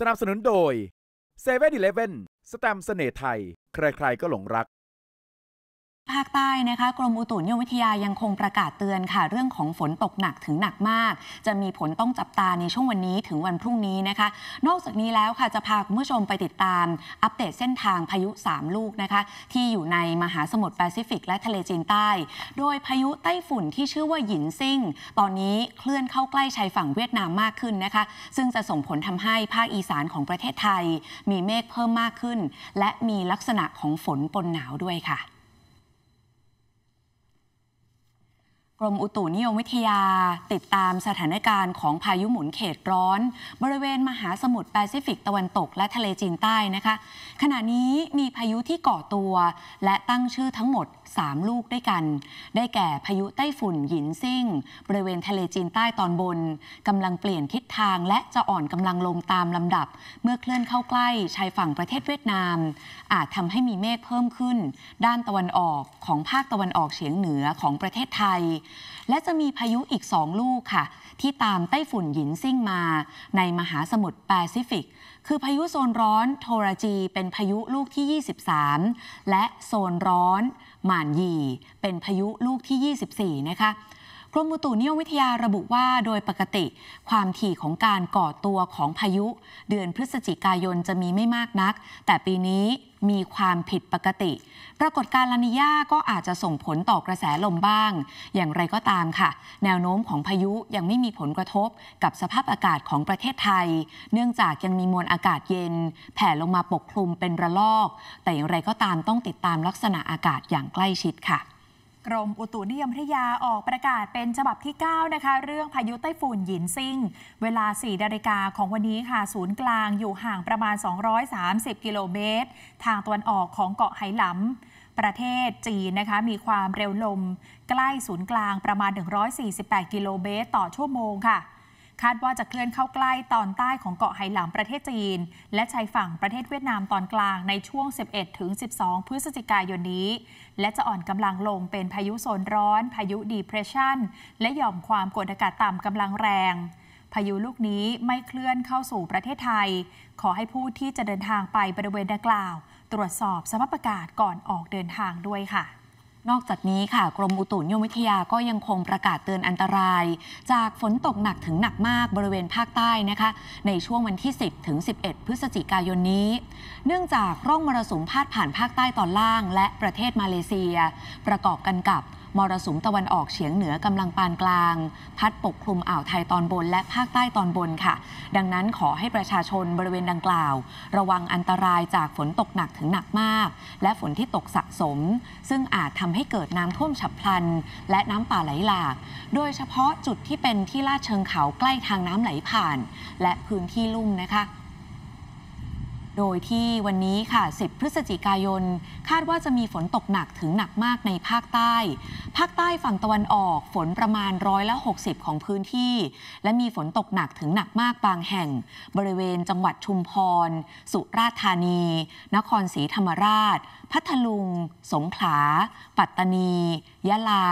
สนับสนุนโดย7 e เ e ่ e อีเลฟเว่นสแตมเสน่ห์ไทย ใครๆก็หลงรักภาคใต้นะคะ กรมอุตุนิยมวิทยายังคงประกาศเตือนค่ะเรื่องของฝนตกหนักถึงหนักมาก จะมีผลต้องจับตาในช่วงวันนี้ถึงวันพรุ่งนี้นะคะ นอกจากนี้แล้วค่ะ จะพาคุณผู้ชมไปติดตาม อัปเดตเส้นทางพายุ 3 ลูกนะคะ ที่อยู่ในมหาสมุทรแปซิฟิกและทะเลจีนใต้ โดยพายุไต้ฝุ่นที่ชื่อว่าหยินซิ่ง ตอนนี้เคลื่อนเข้าใกล้ชายฝั่งเวียดนามมากขึ้นนะคะ ซึ่งจะส่งผลทำให้ภาคอีสานของประเทศไทย มีเมฆเพิ่มมากขึ้น และมีลักษณะของฝนปนหนาวด้วยค่ะกรมอุตุนิยมวิทยา ติดตามสถานการณ์ของพายุหมุนเขตร้อน บริเวณมหาสมุทรแปซิฟิกตะวันตกและทะเลจีนใต้นะคะ ขณะนี้มีพายุที่ก่อตัว และตั้งชื่อทั้งหมด 3 ลูกด้วยกัน ได้แก่พายุไต้ฝุ่นหยินซิ่ง บริเวณทะเลจีนใต้ตอนบนกำลังเปลี่ยนทิศทางและจะอ่อนกำลังลงตามลำดับ เมื่อเคลื่อนเข้าใกล้ชายฝั่งประเทศเวียดนาม อาจทำให้มีเมฆเพิ่มขึ้น ด้านตะวันออกของภาคตะวันออกเฉียงเหนือของประเทศไทยและจะมีพายุอีกสองลูกค่ะ ที่ตามไต้ฝุ่นหยินซิ่งมาในมหาสมุทรแปซิฟิก คือพายุโซนร้อน โทราจี เป็นพายุลูกที่ 23 และโซนร้อนหมานยีเป็นพายุลูกที่ 24 นะคะกรมอุตุนิยมวิทยาระบุว่าโดยปกติ ความถี่ของการก่อตัวของพายุ เดือนพฤศจิกายนจะมีไม่มากนัก แต่ปีนี้มีความผิดปกติ ปรากฏการณ์ลานิยาก็อาจจะส่งผลต่อกระแส ลมบ้าง อย่างไรก็ตามค่ะ แนวโน้มของพายุยังไม่มีผลกระทบ กับสภาพอากาศของประเทศไทย เนื่องจากยังมีมวลอากาศเย็น แผ่ลงมาปกคลุมเป็นระลอก แต่อย่างไรก็ตามต้องติดตามลักษณะอากาศอย่างใกล้ชิดค่ะกรมอุตุนิยมวิทยาออกประกาศเป็นฉบับที่ 9 นะคะ เรื่องพายุไต้ฝุ่นหยินซิงเวลา4นาฬิกาของวันนี้ค่ะ ศูนย์กลางอยู่ห่างประมาณ 230 กิโลเมตร ทางตะวันออกของเกาะไหหลำประเทศจีนนะคะ มีความเร็วลมใกล้ศูนย์กลางประมาณ 148กิโลเมตรต่อชั่วโมงค่ะคาดว่าจะเคลื่อนเข้าใกล้ตอนใต้ของเกาะไหหลำประเทศจีน และชายฝั่งประเทศเวียดนามตอนกลางในช่วง 11 ถึง 12 พฤศจิกายนนี้ และจะอ่อนกำลังลงเป็นพายุโซนร้อน พายุดีเพรสชันและหย่อมความกดอากาศต่ำกำลังแรง พายุลูกนี้ไม่เคลื่อนเข้าสู่ประเทศไทย ขอให้ผู้ที่จะเดินทางไปบริเวณดังกล่าว ตรวจสอบสภาพอากาศก่อนออกเดินทางด้วยค่ะนอกจากนี้ค่ะ กรมอุตุนิยมวิทยาก็ยังคงประกาศเตือนอันตราย จากฝนตกหนักถึงหนักมากบริเวณภาคใต้นะคะในช่วงวันที่ 10 ถึง 11 พฤศจิกายนนี้ เนื่องจากร่องมรสุมพาดผ่านภาคใต้ตอนล่าง และประเทศมาเลเซียประกอบกันกับมรสุมตะวันออกเฉียงเหนือกำลังปานกลาง พัดปกคลุมอ่าวไทยตอนบนและภาคใต้ตอนบนค่ะ ดังนั้นขอให้ประชาชนบริเวณดังกล่าว ระวังอันตรายจากฝนตกหนักถึงหนักมาก และฝนที่ตกสะสม ซึ่งอาจทำให้เกิดน้ำท่วมฉับพลัน และน้ำป่าไหลหลาก โดยเฉพาะจุดที่เป็นที่ลาดเชิงเขาใกล้ทางน้ำไหลผ่าน และพื้นที่ลุ่มนะคะโดยที่วันนี้ค่ะ 10 พฤศจิกายน คาดว่าจะมีฝนตกหนักถึงหนักมากในภาคใต้ ภาคใต้ฝั่งตะวันออก ฝนประมาณร้อยละ60 ของพื้นที่ และมีฝนตกหนักถึงหนักมากบางแห่ง บริเวณจังหวัดชุมพร สุราษฎร์ธานี นครศรีธรรมราช พัทลุง สงขลา ปัตตานี ยะลา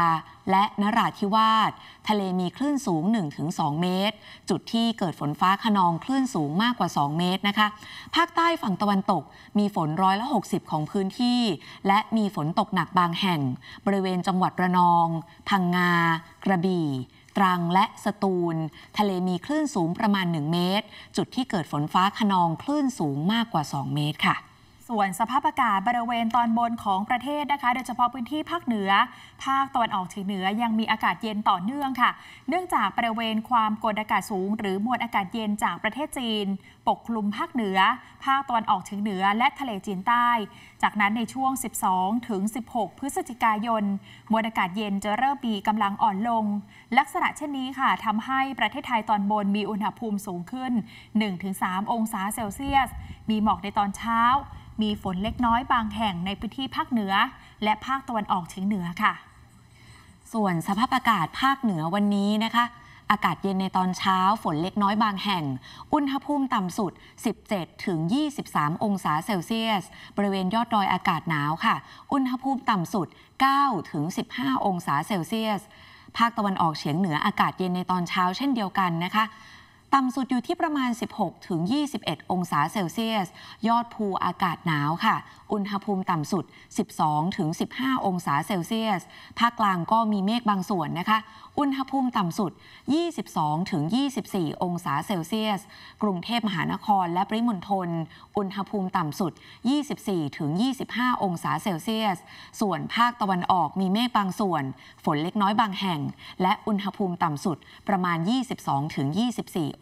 และนราธิวาสทะเลมีคลื่นสูง 1-2 เมตร จุดที่เกิดฝนฟ้าขนองคลื่นสูงมากกว่า 2 เมตรนะคะภาคใต้ฝั่งตะวันตกมีฝนร้อยละ60ของพื้นที่ และมีฝนตกหนักบางแห่ง บริเวณจังหวัดระนอง พังงากระบี่ ตรังและสตูล ทะเลมีคลื่นสูงประมาณ 1 เมตร จุดที่เกิดฝนฟ้าขนองคลื่นสูงมากกว่า 2 เมตรค่ะส่วนสภาพอากาศบริเวณตอนบนของประเทศนะคะ โดยเฉพาะพื้นที่ภาคเหนือ ภาคตะวันออกเฉียงเหนือยังมีอากาศเย็นต่อเนื่องค่ะ เนื่องจากบริเวณความกดอากาศสูง หรือมวลอากาศเย็นจากประเทศจีนปกคลุมภาคเหนือ ภาคตะวันออกเฉียงเหนือและทะเลจีนใต้ จากนั้นในช่วง 12 ถึง 16 พฤศจิกายน มวลอากาศเย็นจะเริ่มมีกำลังอ่อนลง ลักษณะเช่นนี้ค่ะทำให้ประเทศไทยตอนบนมีอุณหภูมิสูงขึ้น 1-3 องศาเซลเซียส มีหมอกในตอนเช้ามีฝนเล็กน้อยบางแห่งในพื้นที่ภาคเหนือ และภาคตะวันออกเฉียงเหนือค่ะ ส่วนสภาพอากาศภาคเหนือวันนี้นะคะ อากาศเย็นในตอนเช้าฝนเล็กน้อยบางแห่ง อุณหภูมิต่ำสุด 17 ถึง 23 องศาเซลเซียส บริเวณยอดดอยอากาศหนาวค่ะ อุณหภูมิต่ำสุด 9 ถึง 15 องศาเซลเซียส ภาคตะวันออกเฉียงเหนือ อากาศเย็นในตอนเช้าเช่นเดียวกันนะคะต่ำสุดอยู่ที่ประมาณ 16ถึง21 องศาเซลเซียส ยอดภูอากาศหนาวค่ะ อุณหภูมิต่ำสุด 12ถึง15 องศาเซลเซียส ภาคกลางก็มีเมฆบางส่วนนะคะ อุณหภูมิต่ำสุด 22ถึง24 องศาเซลเซียส กรุงเทพมหานครและปริมณฑล อุณหภูมิต่ำสุด 24ถึง25 องศาเซลเซียส ส่วนภาคตะวันออกมีเมฆบางส่วน ฝนเล็กน้อยบางแห่ง และอุณหภูมิต่ำสุดประมาณ 22ถึง24